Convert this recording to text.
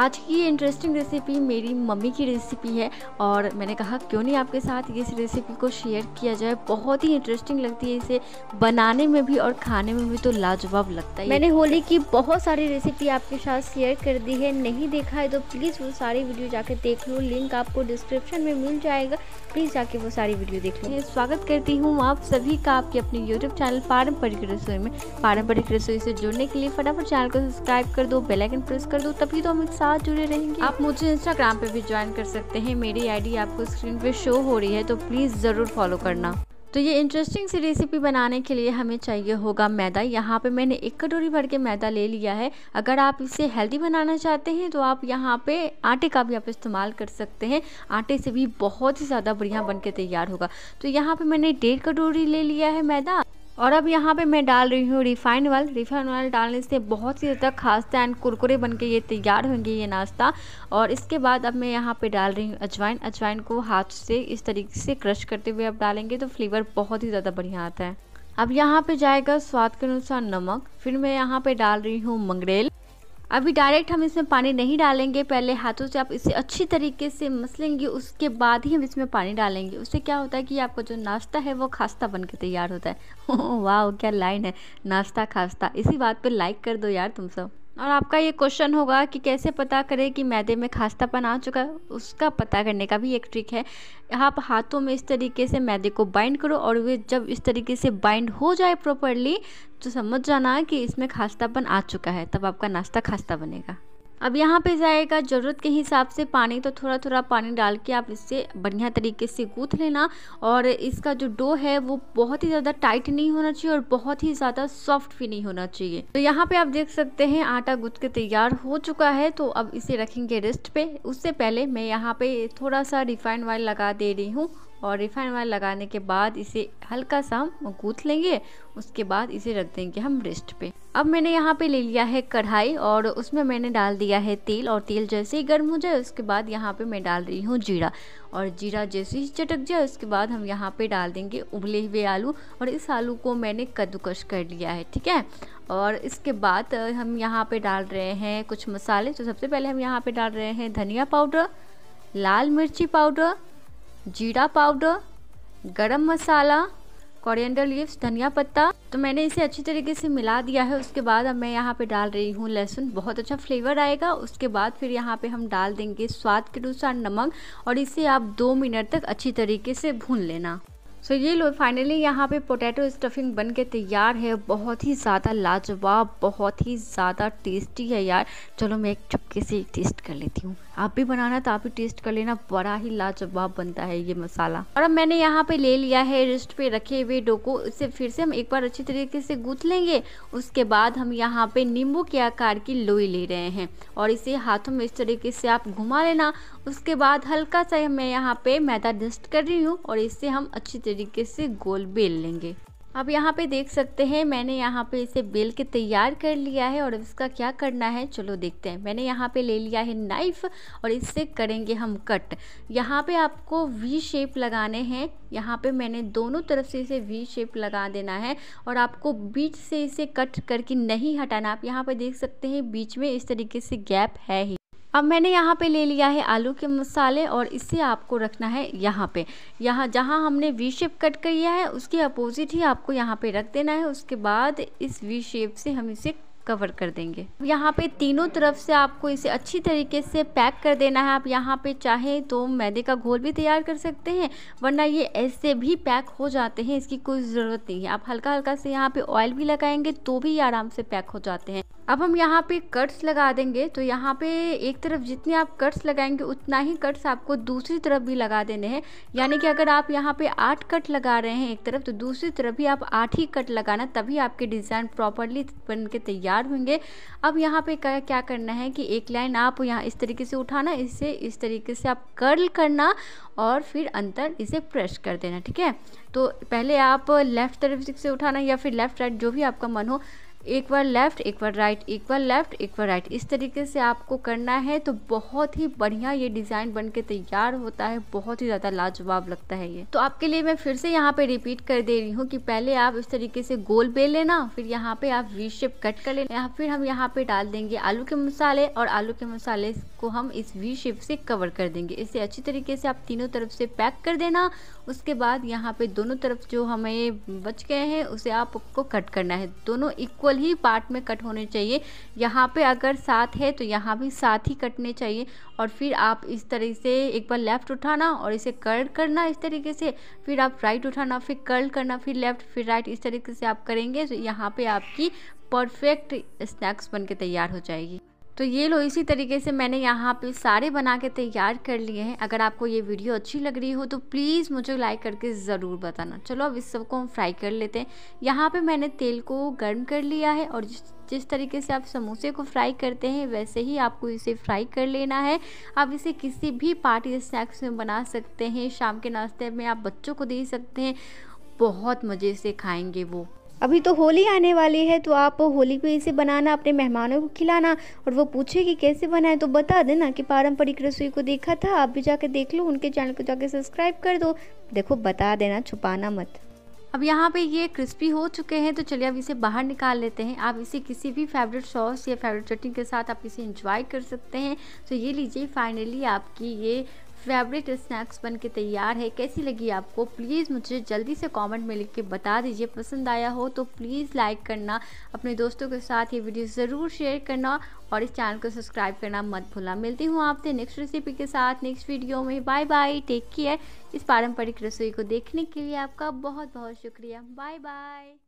आज की ये इंटरेस्टिंग रेसिपी मेरी मम्मी की रेसिपी है और मैंने कहा क्यों नहीं आपके साथ इस रेसिपी को शेयर किया जाए बहुत ही इंटरेस्टिंग लगती है इसे बनाने में भी और खाने में भी तो लाजवाब लगता है मैंने होली की बहुत सारी रेसिपी आपके साथ शेयर कर दी है नहीं देखा है तो प्लीज़ वो सारी वीडियो जाके देख लो लिंक आपको डिस्क्रिप्शन में मिल जाएगा प्लीज़ जाके वो सारी वीडियो देख लो स्वागत करती हूँ आप सभी का आपके अपने यूट्यूब चैनल पारंपरिक रसोई में पारंपरिक रसोई से जुड़ने के लिए फटाफट चैनल को सब्सक्राइब कर दो बेलाइकन प्रेस कर दो तभी तो हम एक साथ जुड़े रहेंगे आप मुझे इंस्टाग्राम पे भी ज्वाइन कर सकते हैं मेरी आईडी आपको स्क्रीन पे शो हो रही है तो प्लीज़ ज़रूर फॉलो करना तो ये इंटरेस्टिंग सी रेसिपी बनाने के लिए हमें चाहिए होगा मैदा यहाँ पे मैंने एक कटोरी भर के मैदा ले लिया है अगर आप इसे हेल्दी बनाना चाहते हैं तो आप यहाँ पे आटे का भी आप इस्तेमाल कर सकते हैं आटे से भी बहुत ही ज़्यादा बढ़िया बन के तैयार होगा तो यहाँ पे मैंने डेढ़ कटोरी ले लिया है मैदा और अब यहाँ पे मैं डाल रही हूँ रिफाइंड ऑयल रिफाइंड ऑयल डालने से बहुत ही ज़्यादा खास्ता एंड कुरकुरे बन के ये तैयार होंगे ये नाश्ता और इसके बाद अब मैं यहाँ पे डाल रही हूँ अजवाइन अजवाइन को हाथ से इस तरीके से क्रश करते हुए अब डालेंगे तो फ्लेवर बहुत ही ज़्यादा बढ़िया आता है अब यहाँ पे जाएगा स्वाद के अनुसार नमक फिर मैं यहाँ पे डाल रही हूँ मंगरेल अभी डायरेक्ट हम इसमें पानी नहीं डालेंगे पहले हाथों से आप इसे अच्छी तरीके से मस लेंगे उसके बाद ही हम इसमें पानी डालेंगे उससे क्या होता है कि आपका जो नाश्ता है वो खास्ता बन के तैयार होता है वाह क्या लाइन है नाश्ता खास्ता इसी बात पर लाइक कर दो यार तुम सब और आपका ये क्वेश्चन होगा कि कैसे पता करें कि मैदे में खास्तापन आ चुका है उसका पता करने का भी एक ट्रिक है आप हाथों में इस तरीके से मैदे को बाइंड करो और वे जब इस तरीके से बाइंड हो जाए प्रॉपरली तो समझ जाना कि इसमें खास्तापन आ चुका है तब आपका नाश्ता खास्ता बनेगा अब यहाँ पे जाएगा ज़रूरत के हिसाब से पानी तो थोड़ा थोड़ा पानी डाल के आप इससे बढ़िया तरीके से गूँथ लेना और इसका जो डो है वो बहुत ही ज़्यादा टाइट नहीं होना चाहिए और बहुत ही ज़्यादा सॉफ्ट भी नहीं होना चाहिए तो यहाँ पे आप देख सकते हैं आटा गूँथ के तैयार हो चुका है तो अब इसे रखेंगे रेस्ट पर उससे पहले मैं यहाँ पर थोड़ा सा रिफाइंड ऑयल लगा दे रही हूँ और रिफाइंड ऑयल लगाने के बाद इसे हल्का सा हम गूँथ लेंगे उसके बाद इसे रख देंगे हम रेस्ट पर अब मैंने यहाँ पे ले लिया है कढ़ाई और उसमें मैंने डाल दिया है तेल और तेल जैसे ही गर्म हो जाए उसके बाद यहाँ पे मैं डाल रही हूँ जीरा और जीरा जैसे ही चटक जाए उसके बाद हम यहाँ पे डाल देंगे उबले हुए आलू और इस आलू को मैंने कद्दूकश कर लिया है ठीक है और इसके बाद हम यहाँ पर डाल रहे हैं कुछ मसाले तो सबसे पहले हम यहाँ पर डाल रहे हैं धनिया पाउडर लाल मिर्ची पाउडर जीरा पाउडर गरम मसाला कोरिएंडर लीव्स धनिया पत्ता तो मैंने इसे अच्छी तरीके से मिला दिया है उसके बाद अब मैं यहाँ पे डाल रही हूँ लहसुन बहुत अच्छा फ्लेवर आएगा उसके बाद फिर यहाँ पे हम डाल देंगे स्वाद के अनुसार नमक और इसे आप दो मिनट तक अच्छी तरीके से भून लेना सो ये लो फाइनली यहाँ पे पोटैटो स्टफिंग बन के तैयार है बहुत ही ज़्यादा लाजवाब बहुत ही ज़्यादा टेस्टी है यार चलो मैं एक चुपके से टेस्ट कर लेती हूँ आप भी बनाना तो आप भी टेस्ट कर लेना बड़ा ही लाजवाब बनता है ये मसाला और अब मैंने यहाँ पे ले लिया है रिस्ट पे रखे हुए डो को इसे फिर से हम एक बार अच्छी तरीके से गूथ लेंगे उसके बाद हम यहाँ पर नींबू के आकार की लोई ले रहे हैं और इसे हाथों में इस तरीके से आप घुमा लेना उसके बाद हल्का सा मैं यहाँ पे मैदा डस्ट कर रही हूँ और इसे हम अच्छी तरीके से गोल बेल लेंगे अब यहाँ पे देख सकते हैं मैंने यहाँ पे इसे बेल के तैयार कर लिया है और इसका क्या करना है चलो देखते हैं मैंने यहाँ पे ले लिया है नाइफ़ और इससे करेंगे हम कट यहाँ पे आपको वी शेप लगाने हैं यहाँ पे मैंने दोनों तरफ से इसे वी शेप लगा देना है और आपको बीच से इसे कट करके नहीं हटाना आप यहाँ पर देख सकते हैं बीच में इस तरीके से गैप है ही अब मैंने यहाँ पे ले लिया है आलू के मसाले और इसे आपको रखना है यहाँ पे यहाँ जहाँ हमने वी शेप कट किया है उसके अपोजिट ही आपको यहाँ पे रख देना है उसके बाद इस वी शेप से हम इसे कवर कर देंगे यहाँ पे तीनों तरफ से आपको इसे अच्छी तरीके से पैक कर देना है आप यहाँ पे चाहे तो मैदे का घोल भी तैयार कर सकते हैं वरना ये ऐसे भी पैक हो जाते हैं इसकी कोई ज़रूरत नहीं है आप हल्का हल्का से यहाँ पे ऑयल भी लगाएंगे तो भी ये आराम से पैक हो जाते हैं अब हम यहाँ पे कट्स लगा देंगे तो यहाँ पे एक तरफ जितने आप कट्स लगाएंगे उतना ही कट्स आपको दूसरी तरफ भी लगा देने हैं यानी कि अगर आप यहाँ पे आठ कट लगा रहे हैं एक तरफ तो दूसरी तरफ भी आप आठ ही कट लगाना तभी आपके डिज़ाइन प्रॉपरली बन के तैयार होंगे अब यहाँ पे क्या क्या करना है कि एक लाइन आप यहाँ इस तरीके से उठाना इसे इस तरीके से आप कर्ल करना और फिर अंतर इसे प्रेस कर देना ठीक है तो पहले आप लेफ़्ट तरफ से उठाना या फिर लेफ़्ट राइट जो भी आपका मन हो एक बार लेफ़्ट एक बार राइट एक बार लेफ़्ट एक बार राइट इस तरीके से आपको करना है तो बहुत ही बढ़िया ये डिज़ाइन बन के तैयार होता है बहुत ही ज़्यादा लाजवाब लगता है ये तो आपके लिए मैं फिर से यहाँ पे रिपीट कर दे रही हूँ कि पहले आप इस तरीके से गोल बेल लेना फिर यहाँ पे आप वी शेप कट कर लेना या फिर हम यहाँ पे डाल देंगे आलू के मसाले और आलू के मसाले को हम इस वी शेप से कवर कर देंगे इसे अच्छी तरीके से आप तीनों तरफ से पैक कर देना उसके बाद यहाँ पे दोनों तरफ जो हमें बच गए हैं उसे आपको कट करना है दोनों इक्वल इक्वल ही पार्ट में कट होने चाहिए यहाँ पे अगर साथ है तो यहाँ भी साथ ही कटने चाहिए और फिर आप इस तरह से एक बार लेफ़्ट उठाना और इसे कर्ल करना इस तरीके से फिर आप राइट उठाना फिर कर्ल करना फिर लेफ़्ट फिर राइट इस तरीके से आप करेंगे तो यहाँ पर आपकी परफेक्ट स्नैक्स बन तैयार हो जाएगी तो ये लो इसी तरीके से मैंने यहाँ पे सारे बना के तैयार कर लिए हैं अगर आपको ये वीडियो अच्छी लग रही हो तो प्लीज़ मुझे लाइक करके ज़रूर बताना चलो अब इस सब को हम फ्राई कर लेते हैं यहाँ पे मैंने तेल को गर्म कर लिया है और जिस जिस तरीके से आप समोसे को फ्राई करते हैं वैसे ही आपको इसे फ्राई कर लेना है आप इसे किसी भी पार्टी स्नैक्स में बना सकते हैं शाम के नाश्ते में आप बच्चों को दे सकते हैं बहुत मज़े से खाएँगे वो अभी तो होली आने वाली है तो आप होली पे इसे बनाना अपने मेहमानों को खिलाना और वो पूछे कि कैसे बनाए तो बता देना कि पारंपरिक रसोई को देखा था आप भी जाके देख लो उनके चैनल को जाके सब्सक्राइब कर दो देखो बता देना छुपाना मत अब यहाँ पे ये क्रिस्पी हो चुके हैं तो चलिए अब इसे बाहर निकाल लेते हैं आप इसे किसी भी फेवरेट सॉस या फेवरेट चटनी के साथ आप इसे इंजॉय कर सकते हैं तो ये लीजिए फाइनली आपकी ये फेवरेट स्नैक्स बन के तैयार है कैसी लगी आपको प्लीज़ मुझे जल्दी से कमेंट में लिख के बता दीजिए पसंद आया हो तो प्लीज़ लाइक करना अपने दोस्तों के साथ ये वीडियो ज़रूर शेयर करना और इस चैनल को सब्सक्राइब करना मत भूलना मिलती हूँ आपसे नेक्स्ट रेसिपी के साथ नेक्स्ट वीडियो में बाय बाय टेक केयर इस पारंपरिक रसोई को देखने के लिए आपका बहुत बहुत शुक्रिया बाय बाय